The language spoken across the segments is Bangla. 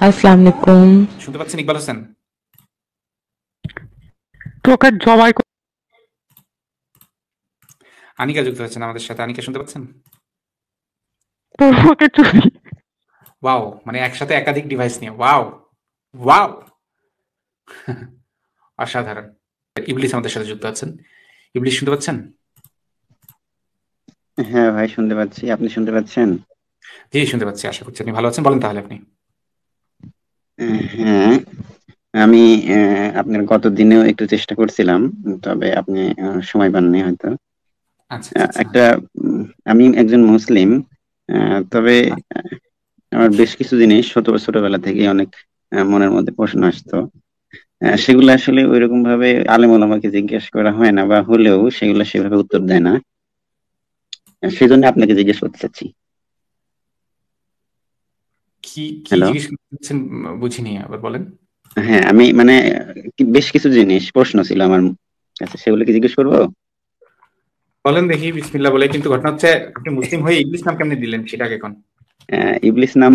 শুনতে পাচ্ছেন যুক্ত হচ্ছেন আমাদের সাথে শুনতে পাচ্ছেন মানে একসাথে একাধিক ডিভাইস নিয়ে ওয়াও অসাধারণ ইবলিস আমাদের সাথে যুক্ত আছেন ইবলিস শুনতে পাচ্ছেন হ্যাঁ ভাই শুনতে পাচ্ছি আপনি শুনতে পাচ্ছেন জি শুনতে পাচ্ছি আশা করছি আপনি ভালো আছেন বলেন তাহলে আপনি হ্যাঁ আমি আপনার গত দিনেও একটু চেষ্টা করছিলাম তবে আপনি সময় পাননি হয়তো আচ্ছা, আচ্ছা, আচ্ছা। একটা আমি একজন মুসলিম তবে আমার বেশ কিছু জিনিস ছোট ছোটবেলা থেকে অনেক মনের মধ্যে প্রশ্ন আসতো সেগুলো আসলে ওইরকম ভাবে আলেম ওলামাকে জিজ্ঞেস করা হয় না বা হলেও সেগুলো সেভাবে উত্তর দেয় না সেজন্য আপনাকে জিজ্ঞেস করতে চাচ্ছি কি কি জিজ্ঞেস করছেন বুঝিনি আবার বলেন হ্যাঁ আমি মানে বেশ কিছু জিনিস প্রশ্ন ছিল আমার কাছে সেগুলো কি জিজ্ঞেস করবো বলেন দেখি বিসমিল্লাহ বলে কিন্তু ঘটনা হচ্ছে আপনি মুসলিম হয়ে ইংলিশ নাম কেমনে দিলেন সেটা এখন হ্যাঁ, ইবলিস নাম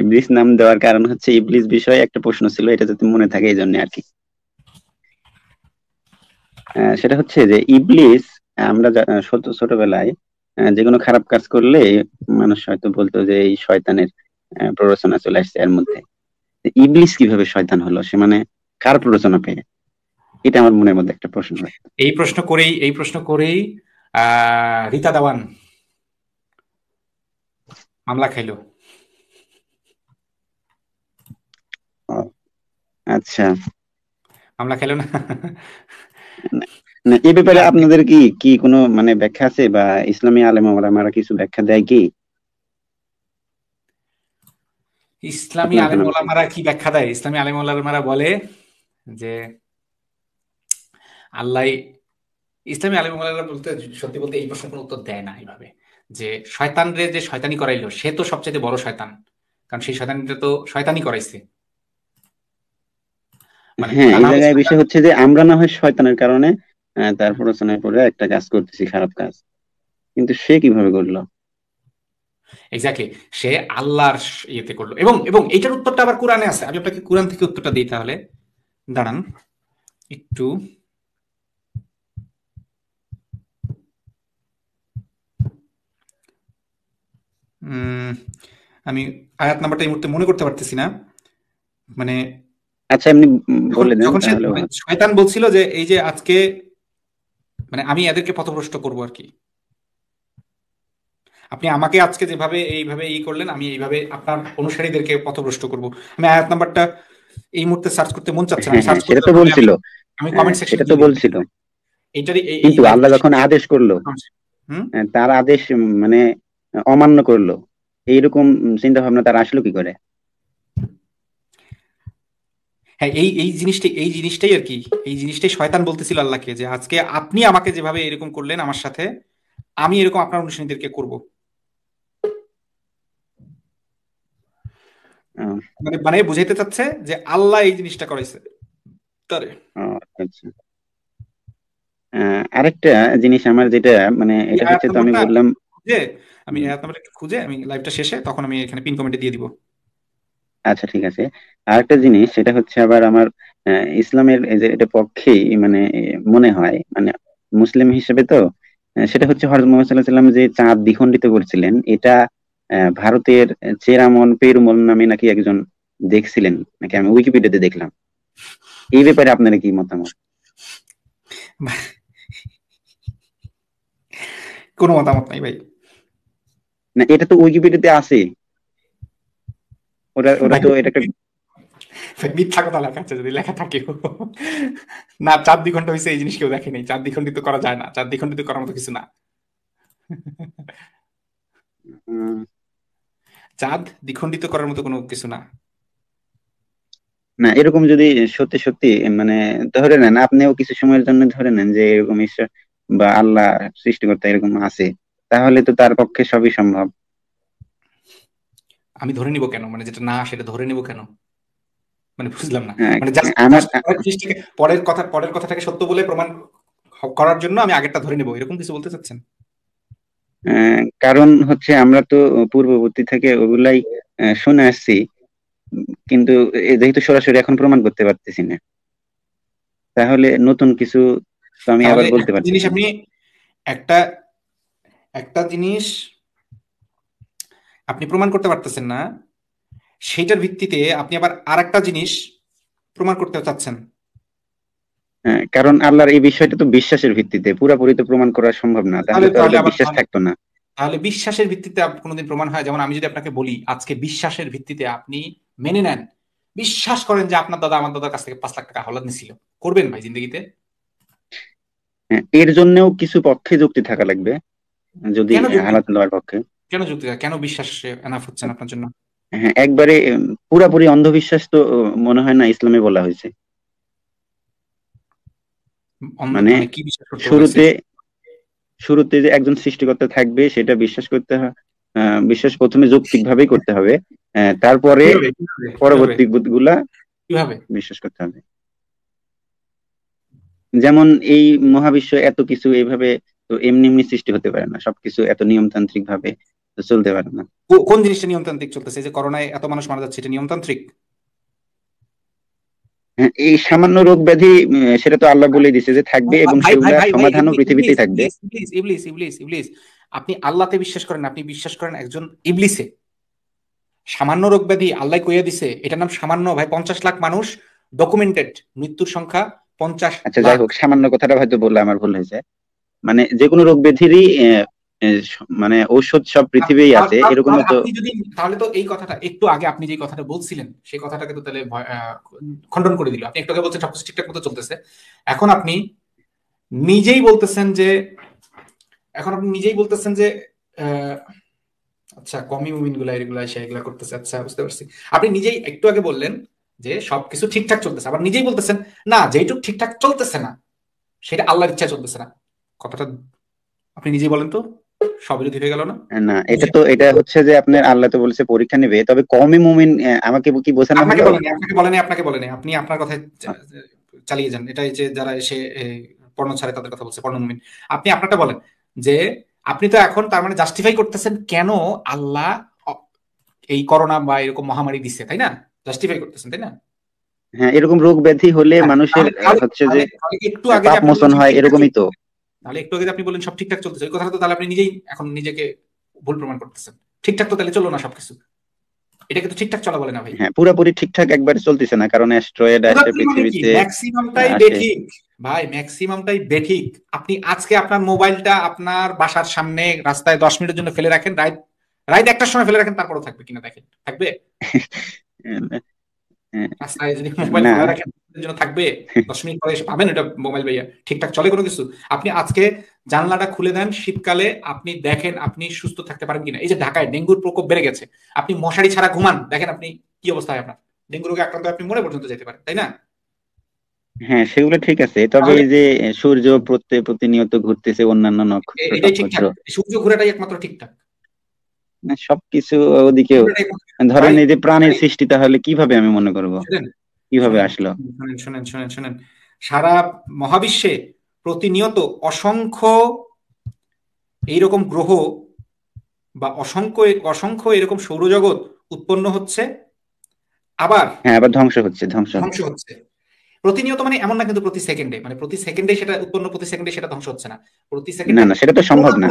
ইবলিস নাম দেওয়ার কারণ হচ্ছে ইবলিস বিষয়ে একটা প্রশ্ন ছিল এটা যাতে মনে থাকে এই জন্য আর কি সেটা হচ্ছে যে ইবলিস আমরা ছোটবেলায় যে কোনো খারাপ কাজ করলে মানুষ হয়তো বলতো যে এই শয়তানের প্ররোচনা চলে আসছে এর মধ্যে ইবলিস কিভাবে শয়তান হলো সে মানে কার প্ররোচনা পেয়ে এটা আমার মনের মধ্যে একটা প্রশ্ন এই প্রশ্ন করেই এই প্রশ্ন করেই রীতা দাওয়ান মামলা খাইলো আচ্ছা মামলা না না এ ব্যাপারে আপনাদের কি কি কোনো মানে ব্যাখ্যা আছে বা ইসলামী আলেম ওলামারা কিছু ব্যাখ্যা দেয় কি ইসলামী আলেমারা কি ব্যাখ্যা দেয় ইসলামী আলেমারা বলে যে আল্লাহ ইসলামী আলেমারা বলতে সত্যি বলতে এই প্রশ্নের কোনো উত্তর দেয় না এইভাবে যে রে যে শয়তানি করাইলো সে তো সবচেয়ে বড় শয়তান কারণ সেই শয়তানিটা তো শয়তানি করাইছে মানে হ্যাঁ এই জায়গায় বিষয় হচ্ছে যে আমরা না হয় শয়তানের কারণে তার প্ররোচনায় একটা কাজ করতেছি খারাপ কাজ কিন্তু সে কিভাবে করলো এক্স্যাক্টলি সে আল্লাহর ইয়েতে করলো এবং এবং এটার উত্তরটা আবার কোরআনে আছে আমি আপনাকে কোরআন থেকে উত্তরটা দিই তাহলে দাঁড়ান একটু আমি আয়াত নাম্বারটা এই মুহূর্তে মনে করতে পারতেছি না মানে আচ্ছা এমনি বলে দেন যখন শয়তান বলছিল যে এই যে আজকে মানে আমি এদেরকে পথভ্রষ্ট করব আর কি আপনি আমাকে আজকে যেভাবে এইভাবে এই করলেন আমি এইভাবে আপনার অনুসারীদেরকে পথভ্রষ্ট করব আমি আয়াত নাম্বারটা এই মুহূর্তে সার্চ করতে মন চাচ্ছে না হ্যাঁ, সার্চ করতে বলছিল আমি কমেন্ট সেকশনে সেটা তো বলছিল এইটারই কিন্তু আল্লাহ যখন আদেশ করলো আচ্ছা। হ্যাঁ, তার আদেশ মানে অমান্য করলো এইরকম চিন্তা ভাবনা তার আসলো কি করে হ্যাঁ এই এই জিনিসটাই এই জিনিসটাই আর কি এই জিনিসটাই শয়তান বলতেছিল আল্লাহকে যে আজকে আপনি আমাকে যেভাবে এরকম করলেন আমার সাথে আমি এরকম আপনার অনুসারীদেরকে করবো হ্যাঁ। মানে মানে বুঝাইতে চাচ্ছে যে আল্লাহ এই জিনিসটা করেছে তারে আচ্ছা, আচ্ছা। আরেকটা জিনিস আমার যেটা মানে এটা হচ্ছে তো আমি বললাম যে আমি এত নাম্বার একটু খুঁজে আমি লাইভটা শেষে তখন আমি এখানে পিন কমেন্টে দিয়ে দিব আচ্ছা ঠিক আছে আরেকটা জিনিস সেটা হচ্ছে আবার আমার ইসলামের যে এটা পক্ষে মানে মনে হয় মানে মুসলিম হিসেবে তো সেটা হচ্ছে হরজ মোহাম্মদ সাল্লাহ সাল্লাম যে চাঁদ দ্বিখণ্ডিত করছিলেন এটা ভারতের চেরামন পেরুমল নামে নাকি একজন দেখছিলেন নাকি আমি উইকিপিডিয়াতে দেখলাম এই ব্যাপারে আপনার কি মতামত কোনো মতামত নাই ভাই না এটা তো উইকিপিডিয়াতে আছে ওরা ওরা তো এটাকে মিথ্যা কথা লেখা আছে যদি লেখা থাকে না চার দ্বিখণ্ড হয়েছে এই জিনিস কেউ দেখেনি চার তো করা যায় না চার তো করার মতো কিছু না চাঁদ দ্বিখণ্ডিত করার মতো কোনো কিছু না না এরকম যদি সত্যি সত্যি মানে ধরে নেন আপনিও কিছু সময়ের জন্য ধরে নেন যে এরকম ঈশ্বর বা আল্লাহ সৃষ্টিকর্তা এরকম আছে তাহলে তো তার পক্ষে সবই সম্ভব আমি ধরে নিব কেন মানে যেটা না সেটা ধরে নিব কেন মানে বুঝলাম না হ্যাঁ, মানে পরের কথা পরের কথাটাকে সত্য বলে প্রমাণ করার জন্য আমি আগেরটা ধরে নেব এরকম কিছু বলতে চাচ্ছেন কারণ হচ্ছে আমরা তো পূর্ববর্তী থেকে ওগুলাই শুনে আসছি কিন্তু যেহেতু সরাসরি এখন প্রমাণ করতে পারতেছি না তাহলে নতুন কিছু তো আমি আবার বলতে পারি জিনিস আপনি একটা একটা জিনিস আপনি প্রমাণ করতে পারতেছেন না সেইটার ভিত্তিতে আপনি আবার আর জিনিস প্রমাণ করতে চাচ্ছেন হ্যাঁ, কারণ আল্লাহর এই বিষয়টা তো বিশ্বাসের ভিত্তিতে পুরাপুরি তো প্রমাণ করা সম্ভব না তাহলে বিশ্বাস থাকতো না তাহলে বিশ্বাসের ভিত্তিতে কোনোদিন প্রমাণ হয় যেমন আমি যদি আপনাকে বলি আজকে বিশ্বাসের ভিত্তিতে আপনি মেনে নেন বিশ্বাস করেন যে আপনার দাদা আমার দাদার কাছ থেকে পাঁচ লাখ টাকা হলাদ নিছিল করবেন ভাই জিন্দগিতে হ্যাঁ, এর জন্যও কিছু পক্ষে যুক্তি থাকা লাগবে যদি হালাত নেওয়ার পক্ষে কেন যুক্তি কেন বিশ্বাস এনাফ হচ্ছে না আপনার জন্য হ্যাঁ একবারে পুরাপুরি অন্ধবিশ্বাস তো মনে হয় না ইসলামে বলা হয়েছে মানে শুরুতে শুরুতে যে একজন সৃষ্টিকর্তা থাকবে সেটা বিশ্বাস করতে বিশ্বাস প্রথমে যৌক্তিক ভাবেই করতে হবে তারপরে পরবর্তী গুলা বিশ্বাস করতে হবে যেমন এই মহাবিশ্ব এত কিছু এইভাবে তো এমনি এমনি সৃষ্টি হতে পারে না সবকিছু এত নিয়মতান্ত্রিক ভাবে চলতে পারে না কোন জিনিসটা নিয়মতান্ত্রিক চলতেছে যে করোনায় এত মানুষ মারা যাচ্ছে এটা নিয়মতান্ত্রিক হ্যাঁ, এই সামান্য রোগ ব্যাধি সেটা তো আল্লাহ বলে দিছে যে থাকবে এবং সেগুলা সমাধানও পৃথিবীতেই থাকবে ইবলিস ইবলিস ইবলিস আপনি আল্লাহতে বিশ্বাস করেন আপনি বিশ্বাস করেন একজন ইবলিসে সামান্য রোগ ব্যাধি আল্লাহ কইয়া দিছে এটা নাম সামান্য ভাই 50 লাখ মানুষ ডকুমেন্টেড মৃত্যুর সংখ্যা 50 আচ্ছা যাই হোক সামান্য কথাটা হয়তো বললে আমার ভুল হয়েছে মানে যে কোনো রোগ ব্যাধিরই মানে ঔষধ সব পৃথিবীই আছে এরকম তো তাহলে তো এই কথাটা একটু আগে আপনি যে কথাটা বলছিলেন সেই কথাটাকে তো তাহলে খণ্ডন করে দিল আপনি একটু আগে বলছেন সবকিছু ঠিকঠাক মতো চলতেছে এখন আপনি নিজেই বলতেছেন যে এখন আপনি নিজেই বলতেছেন যে আচ্ছা কমি মুভিন গুলা এগুলা সেগুলা করতেছে আচ্ছা বুঝতে পারছি আপনি নিজেই একটু আগে বললেন যে সবকিছু ঠিকঠাক চলতেছে আবার নিজেই বলতেছেন না যেটুক ঠিকঠাক চলতেছে না সেটা আল্লাহর ইচ্ছা চলতেছে না কথাটা আপনি নিজেই বলেন তো হয়ে গেল না না এটা তো এটা হচ্ছে যে আপনার আল্লাহ তো বলেছে পরীক্ষা নেবে তবে মুমিন আমাকে কি বোঝানো আপনাকে বলেনি আপনাকে বলেনি আপনাকে বলেনি আপনি আপনার কথা চালিয়ে যান এটাই যে যারা এসে পর্ণ ছাড়ে তাদের কথা বলছে পর্ণ মুমিন আপনি আপনারটা বলেন যে আপনি তো এখন তার মানে জাস্টিফাই করতেছেন কেন আল্লাহ এই করোনা বা এরকম মহামারী দিচ্ছে তাই না জাস্টিফাই করতেছেন তাই না হ্যাঁ এরকম রোগ ব্যাধি হলে হ্যাঁ, মানুষের হচ্ছে যে একটু আগে মোচন হয় এরকমই তো তাহলে একটু আগে আপনি বললেন সব ঠিকঠাক চলতেছে ওই কথাটা তো তাহলে আপনি নিজেই এখন নিজেকে ভুল প্রমাণ করতেছেন ঠিকঠাক তো তাহলে চলো না সবকিছু এটাকে তো ঠিকঠাক চলা বলে না ভাই হ্যাঁ পুরোপুরি ঠিকঠাক একবারে চলতেছে না কারণ অ্যাস্ট্রয়েড আসে মানে পৃথিবীতে ম্যাক্সিমামটাই বেঠিক ভাই ম্যাক্সিমামটাই বেঠিক আপনি আজকে আপনার মোবাইলটা আপনার বাসার সামনে রাস্তায় দশ মিনিটের জন্য ফেলে রাখেন রাইট রাইট একটার সময় ফেলে রাখেন তারপরও থাকবে কিনা দেখেন থাকবে হ্যাঁ। জানলাটা খুলে দেন শীতকালে আপনি দেখেন আপনি সুস্থ থাকতে পারেন কিনা এই যে ঢাকায় ডেঙ্গুর প্রকোপ বেড়ে গেছে আপনি মশারি ছাড়া ঘুমান দেখেন আপনি কি অবস্থা হয় আপনার ডেঙ্গু রোগে আক্রান্ত আপনি মরে পর্যন্ত যেতে পারেন তাই না হ্যাঁ সেগুলো ঠিক আছে তবে এই যে সূর্য প্রত্যেক প্রতিনিয়ত ঘুরতেছে অন্যান্য নক্ষত্র সূর্য ঘোরাটাই একমাত্র ঠিকঠাক মানে সবকিছু ওদিকে ধরেন এই যে প্রাণের সৃষ্টি তাহলে কিভাবে আমি মনে করব কিভাবে আসলো শুনেন শুনেন শুনেন সারা মহাবিশ্বে প্রতিনিয়ত অসংখ্য এইরকম গ্রহ বা অসংখ্য অসংখ্য এরকম সৌরজগৎ উৎপন্ন হচ্ছে আবার হ্যাঁ আবার ধ্বংস হচ্ছে ধ্বংস ধ্বংস হচ্ছে প্রতিনিয়ত মানে এমন না কিন্তু প্রতি সেকেন্ডে মানে প্রতি সেকেন্ডে সেটা উৎপন্ন প্রতি সেকেন্ডে সেটা ধ্বংস হচ্ছে না প্রতি সেকেন্ডে না না সেটা তো সম্ভব না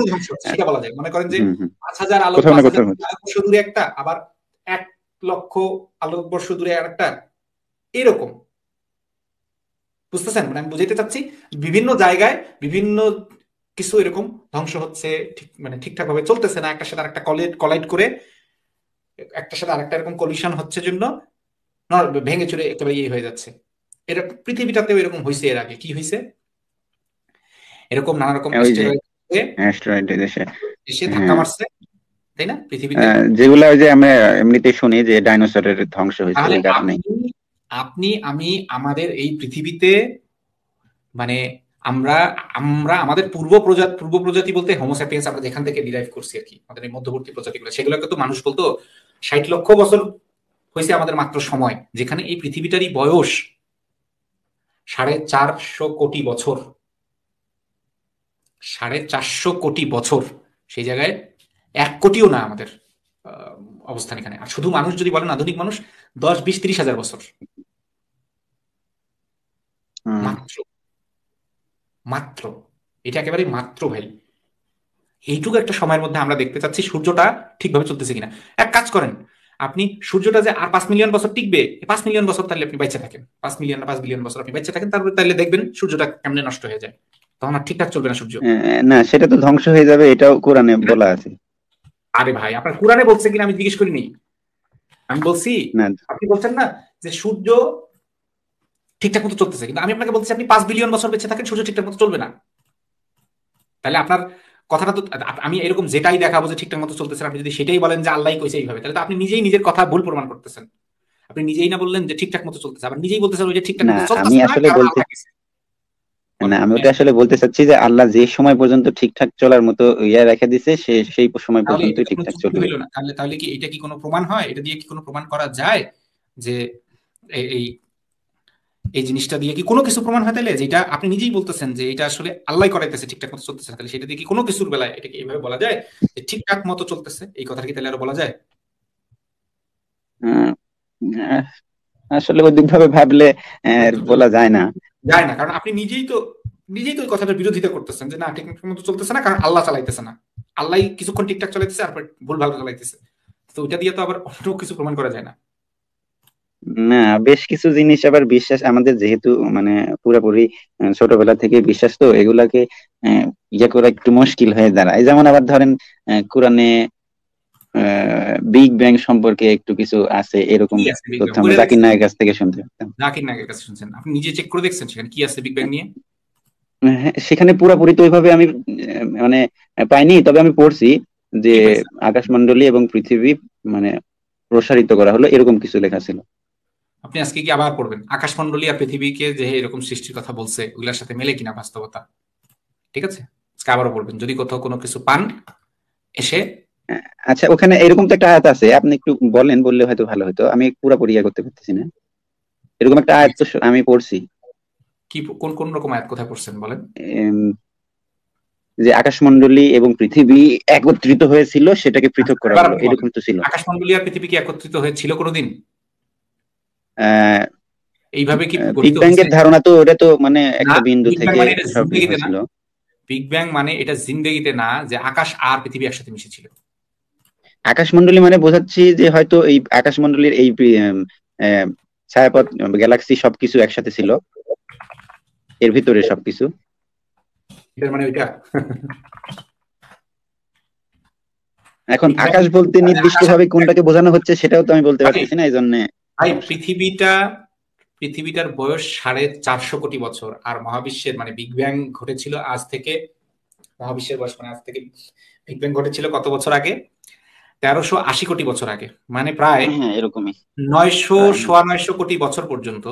সেটা বলা যায় মনে করেন যে পাঁচ হাজার আলোকবর্ষ দূরে একটা আবার এক লক্ষ আলোকবর্ষ দূরে আরেকটা এরকম বুঝতেছেন মানে আমি বুঝাইতে চাচ্ছি বিভিন্ন জায়গায় বিভিন্ন কিছু এরকম ধ্বংস হচ্ছে ঠিক মানে ঠিকঠাক ভাবে চলতেছে না একটা সাথে আরেকটা কলেট কলাইড করে একটা সাথে আরেকটা এরকম কলিশন হচ্ছে জন্য ভেঙে চুরে একেবারে ইয়ে হয়ে যাচ্ছে এটা পৃথিবীটাতেও এরকম হয়েছে এর আগে কি হয়েছে এরকম নানা রকম ওই যে হ্যাঁ। আমরা এমনিতে শুনি যে ডাইনোসরের ধ্বংস আপনি আমি আমাদের এই পৃথিবীতে মানে আমরা আমরা আমাদের পূর্ব প্রজাতি পূর্ব প্রজাতি বলতে হোমোস্যাপিয়েন্স আমরা যেখান থেকে ডিরাইভ করছি আর কি আমাদের এই মধ্যবর্তী গুলো সেগুলোকে তো মানুষ বলতো ষাট লক্ষ বছর হয়েছে আমাদের মাত্র সময় যেখানে এই পৃথিবীটারই বয়স সাড়ে চারশো কোটি বছর সাড়ে চারশো কোটি বছর সেই জায়গায় এক কোটিও না আমাদের অবস্থান এখানে আর শুধু মানুষ যদি বলেন আধুনিক মানুষ দশ বিশ তিরিশ হাজার বছর মাত্র মাত্র এটা একেবারে মাত্র ভাই এইটুকু একটা সময়ের মধ্যে আমরা দেখতে চাচ্ছি সূর্যটা ঠিকভাবে চলতেছে কিনা এক কাজ করেন আপনি সূর্যটা যে আর পাঁচ মিলিয়ন বছর টিকবে পাঁচ মিলিয়ন বছর তাহলে আপনি বাইচে থাকেন পাঁচ মিলিয়ন পাঁচ বিলিয়ন বছর আপনি বাইচে থাকেন তারপরে তাহলে দেখবেন সূর্যটা কেমনে নষ্ট হয়ে যায় তখন আর ঠিকঠাক চলবে না সূর্য না সেটা তো ধ্বংস হয়ে যাবে এটাও কোরআনে বলা আছে আরে ভাই আপনার কোরআনে বলছে কিনা আমি জিজ্ঞেস করিনি আমি বলছি আপনি বলছেন না যে সূর্য ঠিকঠাক মতো চলতেছে কিন্তু আমি আপনাকে বলছি আপনি পাঁচ বিলিয়ন বছর বেঁচে থাকেন সূর্য ঠিকঠাক মতো চলবে না তাহলে আপনার কথাটা তো আমি এরকম যেটাই দেখাবো যে ঠিকঠাক মতো চলতেছে আপনি যদি সেটাই বলেন যে আল্লাহ কইছে এইভাবে তাহলে তো আপনি নিজেই নিজের কথা ভুল প্রমাণ করতেছেন আপনি নিজেই না বললেন যে ঠিকঠাক মতো চলতেছে আবার নিজেই বলতেছেন ওই যে ঠিকঠাক মতো চলতেছে আমি আসলে বলতে না আমি ওটা হ্যাঁ। আসলে বলতে চাচ্ছি যে আল্লাহ যে সময় পর্যন্ত ঠিকঠাক চলার মতো ইয়া রেখে দিছে সে সেই সময় পর্যন্ত ঠিকঠাক চলবে তাহলে তাহলে কি এটা কি কোনো প্রমাণ হয় এটা দিয়ে কি কোনো প্রমাণ করা যায় যে এই এই জিনিসটা দিয়ে কি কোনো কিছু প্রমাণ হয়ে তাহলে যেটা আপনি নিজেই বলতেছেন যে এটা আসলে আল্লাহ করাইতেছে ঠিকঠাক মতো চলতেছে তাহলে সেটা দিয়ে কি কোনো কিছুর বেলায় এটাকে এইভাবে বলা যায় যে ঠিকঠাক মতো চলতেছে এই কথা কি তাহলে আরো বলা যায় হ্যাঁ, আসলে ওই ভাবলে বলা যায় না যায় না কারণ আপনি নিজেই তো নিজেই তো কথাটা বিরোধিতা করতেছেন যে না ঠিকঠাক মতো চলতেছে না কারণ আল্লাহ চালাইতেছে না আল্লাহ কিছুক্ষণ ঠিকঠাক চালাইতেছে আর ভুল ভালো চালাইতেছে তো ওইটা দিয়ে তো আবার অন্য কিছু প্রমাণ করা যায় না না বেশ কিছু জিনিস আবার বিশ্বাস আমাদের যেহেতু মানে পুরোপুরি ছোটবেলা থেকে বিশ্বাস তো এগুলাকে ইয়ে করা একটু মুশকিল হয়ে দাঁড়ায় যেমন আবার ধরেন কোরআনে বিগ ব্যাং সম্পর্কে একটু কিছু আছে এরকম তথ্য আমরা জাকির নায়ের কাছ থেকে শুনতে পারতাম জাকির নায়ের কাছে শুনছেন আপনি নিজে চেক করে দেখছেন সেখানে কি আছে বিগ ব্যাং নিয়ে হ্যাঁ, হ্যাঁ, সেখানে পুরোপুরি তো ওইভাবে আমি মানে পাইনি তবে আমি পড়ছি যে আকাশমণ্ডলী এবং পৃথিবী মানে প্রসারিত করা হলো এরকম কিছু লেখা ছিল আপনি আজকে কি আবার পড়বেন আকাশমন্ডলী আর পৃথিবীকে যে এরকম সৃষ্টির কথা বলছে ওগুলোর সাথে মেলে কিনা বাস্তবতা ঠিক আছে আজকে আবারও পড়বেন যদি কোথাও কোনো কিছু পান এসে আচ্ছা ওখানে এরকম তো একটা আয়াত আছে আপনি একটু বলেন বললে হয়তো ভালো হতো আমি পুরোপুরি ইয়া করতে পারতেছি না এরকম একটা আয়াত আমি পড়ছি কি কোন কোন রকম আয়াত কোথায় পড়ছেন বলেন যে আকাশমন্ডলী এবং পৃথিবী একত্রিত হয়েছিল সেটাকে পৃথক করা আচ্ছা, এরকম তো ছিল আকাশমন্ডলী আর পৃথিবী কি একত্রিত হয়েছিল কোনোদিন এইভাবে কি বিগ ব্যাং এর ধারণা তো ওটা তো মানে একটা বিন্দু থেকে মানে বিগ ব্যাং মানে এটা জিন্দেগিতে না যে আকাশ আর পৃথিবী একসাথে মিশেছিল আকাশমন্ডলী মানে বোঝাচ্ছি যে হয়তো এই আকাশমন্ডলীর এই ছায়াপথ গ্যালাক্সি সবকিছু একসাথে ছিল এর ভিতরে সবকিছু মানে এখন আকাশ বলতে মানে নির্দিষ্টভাবে কোনটাকে বোঝানো হচ্ছে সেটাও তো আমি বলতে আচ্ছা, পারতেছি না এই জন্য ভাই পৃথিবীটা পৃথিবীটার বয়স সাড়ে চারশো কোটি বছর আর মহাবিশ্বের মানে বিগ ব্যাং ঘটেছিল আজ থেকে মহাবিশ্বের বয়স মানে আজ থেকে বিগ ব্যাং ঘটেছিল কত বছর আগে তেরোশো আশি কোটি বছর আগে মানে প্রায় হ্যাঁ, এরকমই নয়শো সোয়া নয়শো কোটি বছর পর্যন্ত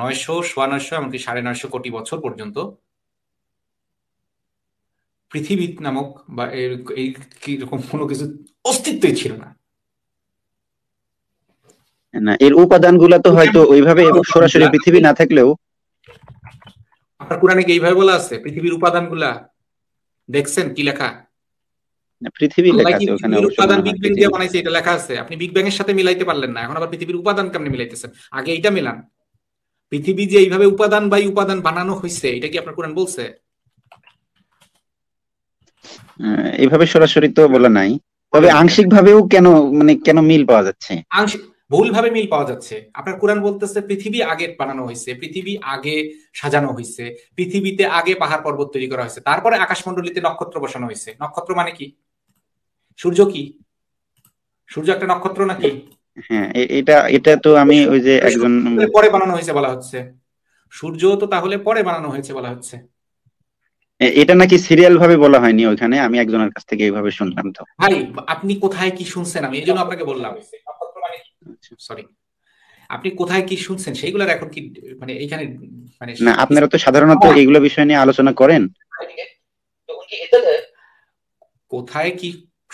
নয়শো সোয়া নয়শো এমনকি সাড়ে নয়শো কোটি বছর পর্যন্ত পৃথিবী নামক বা এই রকম কোনো কিছু অস্তিত্বই ছিল না না এর উপাদানগুলো তো হয়তো ওইভাবে সরাসরি পৃথিবী না থাকলেও আপনার কোরআনে কি এইভাবে বলা আছে পৃথিবীর উপাদানগুলা দেখছেন কি লেখা পৃথিবী লেখা আছে ওখানে উপাদান বিগ ব্যাং দিয়ে বানাইছে এটা লেখা আছে আপনি বিগ ব্যাং এর সাথে মিলাইতে পারলেন না এখন আবার পৃথিবীর উপাদান কেমনে মিলাইতেছেন আগে এটা মিলান পৃথিবী যে এইভাবে উপাদান বাই উপাদান বানানো হয়েছে এটা কি আপনার কোরআন বলছে এইভাবে সরাসরি তো বলা নাই তবে আচ্ছা। আংশিকভাবেও কেন মানে কেন মিল পাওয়া যাচ্ছে আংশিক ভুলভাবে মিল পাওয়া যাচ্ছে আপনার কোরআন বলতেছে পৃথিবী আগে বানানো হয়েছে পৃথিবী আগে সাজানো হয়েছে পৃথিবীতে আগে পাহাড় পর্বত তৈরি করা হয়েছে তারপরে আকাশমন্ডলীতে নক্ষত্র বসানো হয়েছে নক্ষত্র মানে কি সূর্য কি সূর্য একটা নক্ষত্র নাকি হ্যাঁ এটা এটা তো আমি ওই যে একজন পরে বানানো হয়েছে বলা হচ্ছে সূর্য তো তাহলে পরে বানানো হয়েছে বলা হচ্ছে এটা নাকি সিরিয়াল ভাবে বলা হয়নি ওইখানে আমি একজনের কাছ থেকে এইভাবে শুনলাম তো ভাই আপনি কোথায় কি শুনছেন আমি এই জন্য আপনাকে বললাম সরি আপনি কোথায় কি শুনছেন সেইগুলোর এখন কি মানে এইখানে মানে না আপনারা তো সাধারণত হ্যাঁ। এইগুলো বিষয় নিয়ে আলোচনা করেন কোথায় কি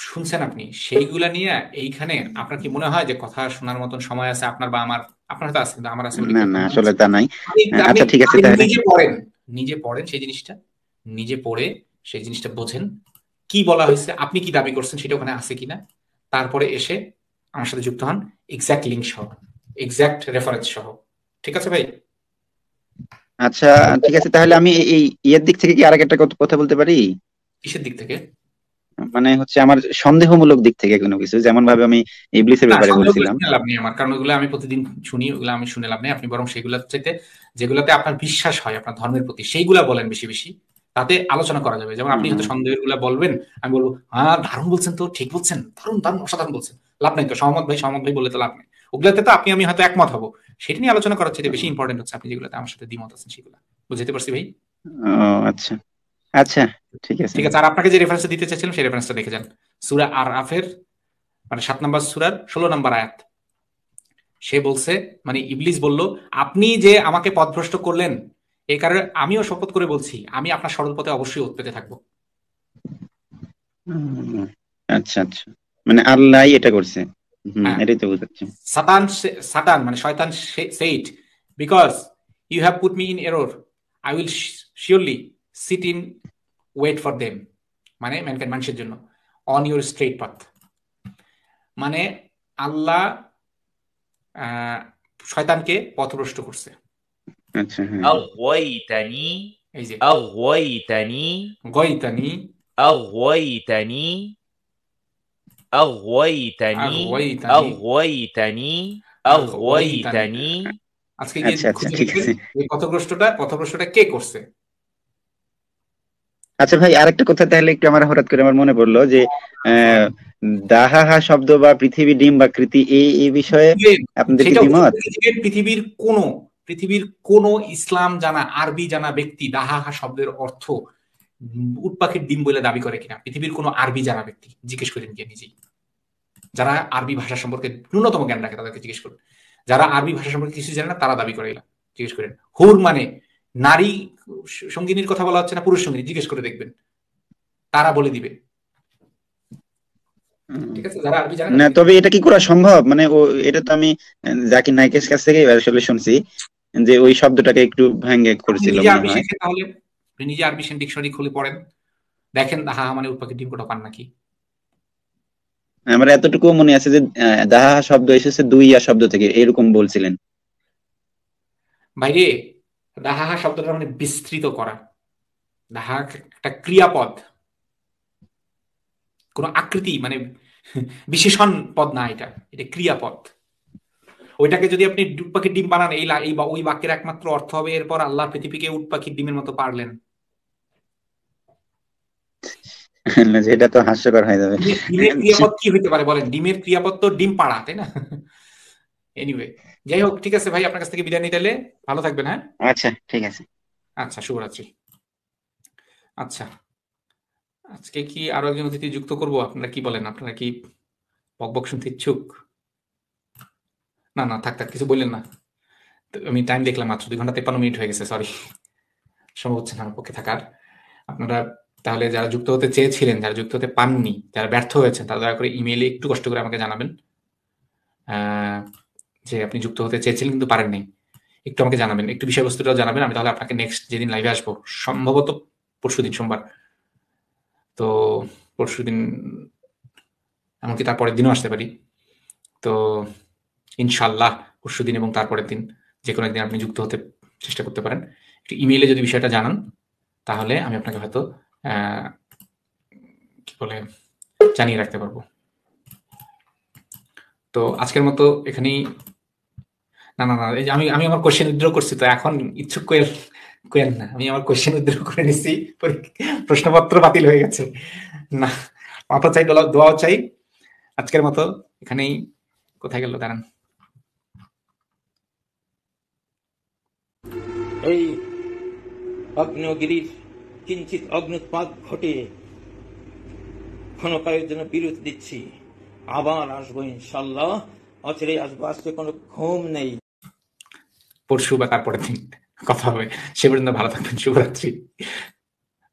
শুনছেন আপনি সেইগুলা নিয়ে এইখানে আপনার কি মনে হয় যে কথা শোনার মতন সময় আছে আপনার বা আমার আপনার তো আছে আমার আছে না না আসলে তা নাই হ্যাঁ, আচ্ছা ঠিক আছে নিজে পড়েন নিজে পড়েন সেই জিনিসটা নিজে পড়ে সেই জিনিসটা বোঝেন কি বলা হয়েছে আপনি কি দাবি করছেন সেটা ওখানে আছে কিনা তারপরে এসে আমার সাথে যুক্ত হন এক্স্যাক্ট লিঙ্ক সহ এক্স্যাক্ট রেফারেন্স সহ ঠিক আছে ভাই আচ্ছা ঠিক আছে তাহলে আমি এই ইয়ের দিক থেকে কি আর একটা কথা বলতে পারি কিসের দিক থেকে মানে হচ্ছে আমার সন্দেহমূলক দিক থেকে কোনো কিছু যেমন ভাবে আমি ইবলিসের ব্যাপারে বলছিলাম আপনি আমার কারণ ওগুলো আমি প্রতিদিন শুনি ওগুলো আমি শুনে লাভ নেই আপনি বরং সেগুলোর চাইতে যেগুলোতে আপনার বিশ্বাস হয় আপনার ধর্মের প্রতি সেইগুলা বলেন বেশি বেশি তাতে আলোচনা করা যাবে যেমন আপনি যত সন্দেহগুলো গুলা বলবেন আমি বলবো হ্যাঁ দারুণ বলছেন তো ঠিক বলছেন দারুণ দারুণ অসাধারণ বলছেন লাভ নাই তো সহমত ভাই সহমত ভাই বলে তো লাভ নাই ওগুলাতে তো আপনি আমি হয়তো একমত হবো সেটা নিয়ে আলোচনা করার চেয়ে বেশি ইম্পর্টেন্ট হচ্ছে আপনি যেগুলোতে আমার সাথে দ্বিমত আছেন সেগুলো বুঝতে পারছি ভাই আচ্ছা আচ্ছা ঠিক আছে ঠিক আছে আর আপনাকে যে রেফারেন্সটা দিতে চাইছিলাম সেই রেফারেন্সটা দেখে যান সুরা আর আফের মানে সাত নম্বর সুরার ষোলো নম্বর আয়াত সে বলছে মানে ইবলিস বলল আপনি যে আমাকে পথভ্রষ্ট করলেন এই কারণে আমিও শপথ করে বলছি আমি আপনার সরল পথে অবশ্যই উৎপেতে থাকবো আচ্ছা আচ্ছা মানে আল্লাহ এটা করছে হ্যাঁ। এটাই তো বুঝাচ্ছি সাতান সাতান মানে শয়তান said because you have put me in error I will surely sit in wait for them মানে ম্যানকাইন্ড মানুষের জন্য অন ইউর স্ট্রেট পাথ মানে আল্লাহ শয়তানকে পথভ্রষ্ট করছে أغويتني আচ্ছা, হ্যাঁ। أغويتني أغويتني أغويتني আজকে আচ্ছা, আচ্ছা, এই কে করছে আচ্ছা ভাই আরেকটা কথা তাহলে একটু আমার হঠাৎ করে আমার মনে পড়লো যে দাহাহা শব্দ বা পৃথিবী কৃতি এই এই বিষয়ে আপনাদের কি মত পৃথিবীর কোন পৃথিবীর কোন ইসলাম জানা আরবি জানা ব্যক্তি দাহাহা শব্দের অর্থ উট পাখির ডিম বলে দাবি করে কিনা পৃথিবীর কোনো আরবি জানা ব্যক্তি জিজ্ঞেস করেন গিয়ে নিজেই যারা আরবি ভাষা সম্পর্কে ন্যূনতম জ্ঞান রাখে তাদেরকে জিজ্ঞেস করুন যারা আরবি ভাষা সম্পর্কে কিছু জানে না তারা দাবি করে এলাম জিজ্ঞেস করেন হুর মানে নারী সঙ্গিনীর কথা বলা হচ্ছে না পুরুষ সঙ্গিনী জিজ্ঞেস করে দেখবেন তারা বলে দিবে তবে এটা কি করা সম্ভব মানে ও এটা তো আমি জাকির নায়কের কাছ থেকে আসলে শুনছি যে ওই শব্দটাকে একটু ভাঙ্গে করেছিল তাহলে আপনি নিজে আরবিশন ডিকশনারি খুলে পড়েন দেখেন দাহা মানে উৎপাকে ডিম কোটা পান নাকি আমার এতটুকু মনে আছে যে দাহা শব্দ এসেছে দুই আর শব্দ থেকে এরকম বলছিলেন ভাইরে দাহা শব্দটা মানে বিস্তৃত করা দাহা একটা ক্রিয়াপদ কোন আকৃতি মানে বিশেষণ পদ না এটা এটা ক্রিয়াপদ ওইটাকে যদি আপনি উট পাখির ডিম বানান এই বা ওই বাক্যের একমাত্র অর্থ হবে এরপর আল্লাহ পৃথিবীকে উট ডিমের মতো পারলেন সেটা তো হাস্যকর হয়ে যাবে ডিমের ক্রিয়াপদ কি হইতে পারে বলেন ডিমের ক্রিয়াপদ তো ডিম পাড়া তাই না এনিওয়ে যাই হোক ঠিক আছে ভাই আপনার কাছ থেকে বিদায় নিতে ভালো থাকবেন হ্যাঁ আচ্ছা ঠিক আছে আচ্ছা শুভরাত্রি আচ্ছা আজকে কি আরো একজন অতিথি যুক্ত করব আপনারা কি বলেন আপনারা কি বক বক শুনতে ইচ্ছুক না না থাক থাক কিছু বললেন না আমি টাইম দেখলাম মাত্র দুই ঘন্টা তেপান্ন মিনিট হয়ে গেছে সরি সম্ভব হচ্ছে না আমার পক্ষে থাকার আপনারা তাহলে যারা যুক্ত হতে চেয়েছিলেন যারা যুক্ত হতে পাননি যারা ব্যর্থ হয়েছেন তারা দয়া করে ইমেইলে একটু কষ্ট করে আমাকে জানাবেন যে আপনি যুক্ত হতে চেয়েছিলেন কিন্তু পারেননি একটু আমাকে জানাবেন একটু বিষয়বস্তুটা জানাবেন আমি তাহলে আপনাকে নেক্সট যেদিন লাইভে আসবো সম্ভবত পরশু দিন সোমবার তো পরশু দিন এমনকি তারপরের দিনও আসতে পারি তো ইনশাল্লাহ পরশু দিন এবং তারপরের দিন যে কোনো একদিন আপনি যুক্ত হতে চেষ্টা করতে পারেন একটু ইমেইলে যদি বিষয়টা জানান তাহলে আমি আপনাকে হয়তো কি বলে জানিয়ে রাখতে পারবো তো আজকের মতো এখানেই না না না এই যে আমি আমি আমার কোশ্চেন উইথড্র করছি তো এখন ইচ্ছুক কোয়েল কোয়েল না আমি আমার কোয়েশ্চেন উইথড্র করে নিছি প্রশ্নপত্র বাতিল হয়ে গেছে না মাথা চাই দোয়াও চাই আজকের মতো এখানেই কোথায় গেল দাঁড়ান এই অগ্নিগিরির কিঞ্চিত অগ্নুৎপাত ঘটে ক্ষণকালের জন্য বিরতি দিচ্ছি আবার আসবো ইনশাল্লাহ অচিরে আসবো আসতে কোনো ঘুম নেই পরশু বা তারপরের দিন কথা হবে সে পর্যন্ত ভালো থাকবেন শুভরাত্রি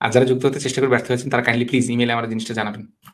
আর যারা যুক্ত হতে চেষ্টা করে ব্যর্থ হয়েছেন তারা কাইন্ডলি প্লিজ ইমেলে আমার জিনিসটা জানাবেন